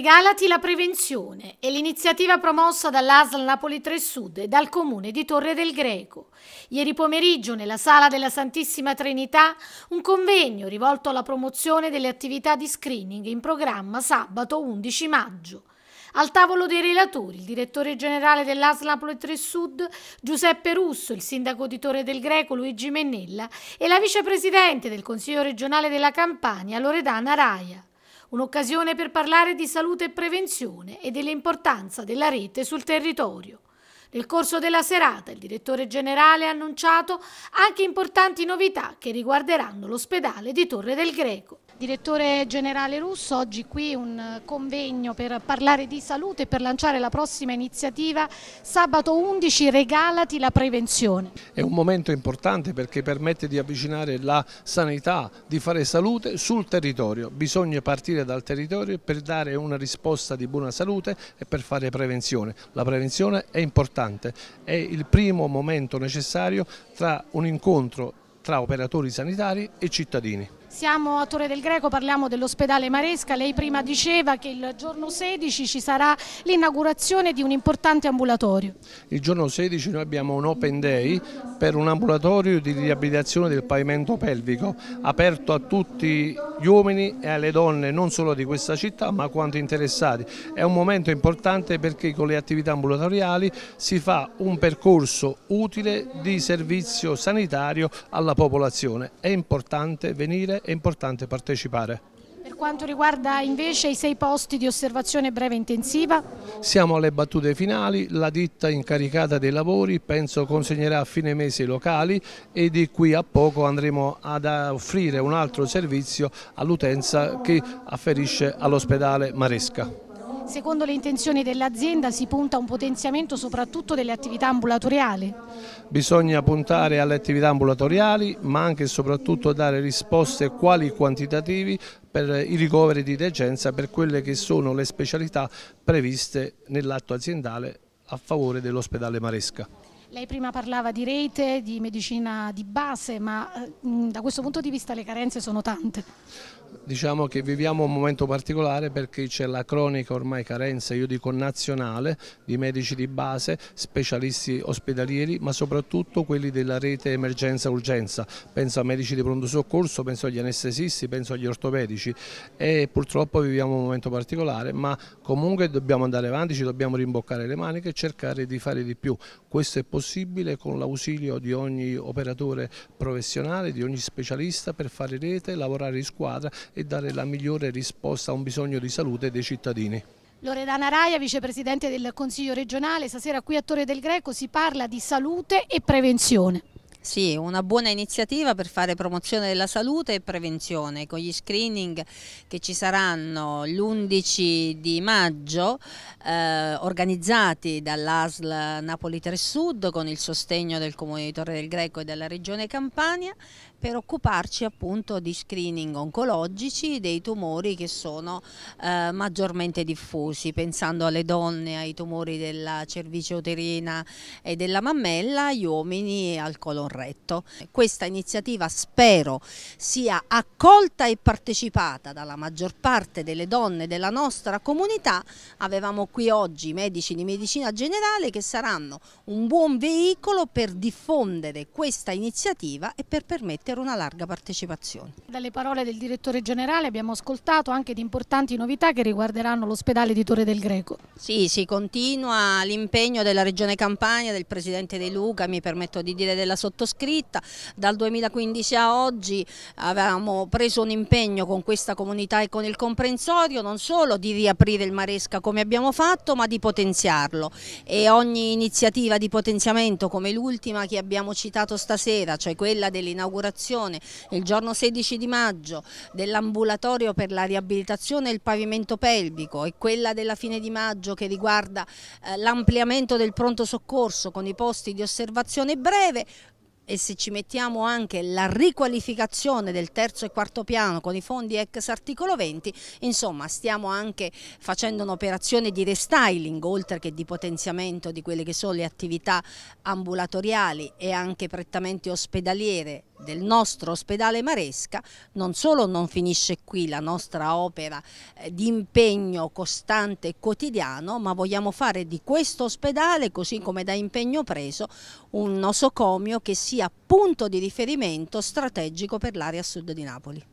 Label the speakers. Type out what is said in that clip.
Speaker 1: Regalati la prevenzione è l'iniziativa promossa dall'ASL Napoli 3 Sud e dal Comune di Torre del Greco. Ieri pomeriggio nella Sala della Santissima Trinità un convegno rivolto alla promozione delle attività di screening in programma sabato 11 maggio. Al tavolo dei relatori il direttore generale dell'ASL Napoli 3 Sud Giuseppe Russo, il sindaco di Torre del Greco Luigi Mennella e la vicepresidente del Consiglio regionale della Campania Loredana Raia un'occasione per parlare di salute e prevenzione e dell'importanza della rete sul territorio. Nel corso della serata il direttore generale ha annunciato anche importanti novità che riguarderanno l'ospedale di Torre del Greco. Direttore generale Russo, oggi qui un eh, convegno per parlare di salute e per lanciare la prossima iniziativa Sabato 11 regalati la prevenzione.
Speaker 2: È un momento importante perché permette di avvicinare la sanità, di fare salute sul territorio. Bisogna partire dal territorio per dare una risposta di buona salute e per fare prevenzione. La prevenzione è importante, è il primo momento necessario tra un incontro tra operatori sanitari e cittadini.
Speaker 1: Siamo a Torre del Greco, parliamo dell'ospedale Maresca. Lei prima diceva che il giorno 16 ci sarà l'inaugurazione di un importante ambulatorio.
Speaker 2: Il giorno 16 noi abbiamo un open day per un ambulatorio di riabilitazione del pavimento pelvico aperto a tutti gli uomini e alle donne non solo di questa città ma quanto interessati. È un momento importante perché con le attività ambulatoriali si fa un percorso utile di servizio sanitario alla popolazione. È importante venire, è importante partecipare.
Speaker 1: Per quanto riguarda invece i sei posti di osservazione breve intensiva?
Speaker 2: Siamo alle battute finali, la ditta incaricata dei lavori penso consegnerà a fine mese i locali e di qui a poco andremo ad offrire un altro servizio all'utenza che afferisce all'ospedale Maresca.
Speaker 1: Secondo le intenzioni dell'azienda si punta a un potenziamento soprattutto delle attività ambulatoriali?
Speaker 2: Bisogna puntare alle attività ambulatoriali ma anche e soprattutto dare risposte quali quantitativi per i ricoveri di degenza per quelle che sono le specialità previste nell'atto aziendale a favore dell'ospedale Maresca.
Speaker 1: Lei prima parlava di rete, di medicina di base, ma eh, da questo punto di vista le carenze sono tante.
Speaker 2: Diciamo che viviamo un momento particolare perché c'è la cronica ormai carenza, io dico nazionale, di medici di base, specialisti ospedalieri, ma soprattutto quelli della rete emergenza-urgenza. Penso a medici di pronto soccorso, penso agli anestesisti, penso agli ortopedici e purtroppo viviamo un momento particolare, ma comunque dobbiamo andare avanti, ci dobbiamo rimboccare le maniche e cercare di fare di più. Questo è possibile possibile con l'ausilio di ogni operatore professionale, di ogni specialista per fare rete, lavorare in squadra e dare la migliore risposta a un bisogno di salute dei cittadini.
Speaker 1: Loredana Raia, vicepresidente del Consiglio regionale, stasera qui a Torre del Greco si parla di salute e prevenzione. Sì, una buona iniziativa per fare
Speaker 3: promozione della salute e prevenzione con gli screening che ci saranno l'11 di maggio eh, organizzati dall'ASL Napoli 3 Sud con il sostegno del Comune di Torre del Greco e della Regione Campania per occuparci appunto di screening oncologici dei tumori che sono eh, maggiormente diffusi, pensando alle donne, ai tumori della cervice uterina e della mammella, agli uomini e al colon retto. Questa iniziativa spero sia accolta e partecipata dalla maggior parte delle donne della nostra comunità. Avevamo qui oggi medici di medicina generale che saranno un buon veicolo per diffondere questa iniziativa e per permettere permettere una larga partecipazione.
Speaker 1: Dalle parole del direttore generale abbiamo ascoltato anche di importanti novità che riguarderanno l'ospedale di Torre del Greco. Sì, si
Speaker 3: continua l'impegno della Regione Campania, del Presidente De Luca, mi permetto di dire della sottoscritta. Dal 2015 a oggi avevamo preso un impegno con questa comunità e con il comprensorio non solo di riaprire il Maresca come abbiamo fatto, ma di potenziarlo e ogni iniziativa di potenziamento come l'ultima che abbiamo citato stasera, cioè quella dell'inaugurazione realizzazione il giorno 16 di maggio dell'ambulatorio per la riabilitazione e il pavimento pelvico e quella della fine di maggio che riguarda eh, l'ampliamento del pronto soccorso con i posti di osservazione breve, e se ci mettiamo anche la riqualificazione del terzo e quarto piano con i fondi ex articolo 20, insomma stiamo anche facendo un'operazione di restyling oltre che di potenziamento di quelle che sono le attività ambulatoriali e anche prettamente ospedaliere del nostro ospedale Maresca, non solo non finisce qui la nostra opera eh, di impegno costante e quotidiano, ma vogliamo fare di questo ospedale, così come da impegno preso, un nosocomio che sia punto di riferimento strategico per l'area sud di Napoli.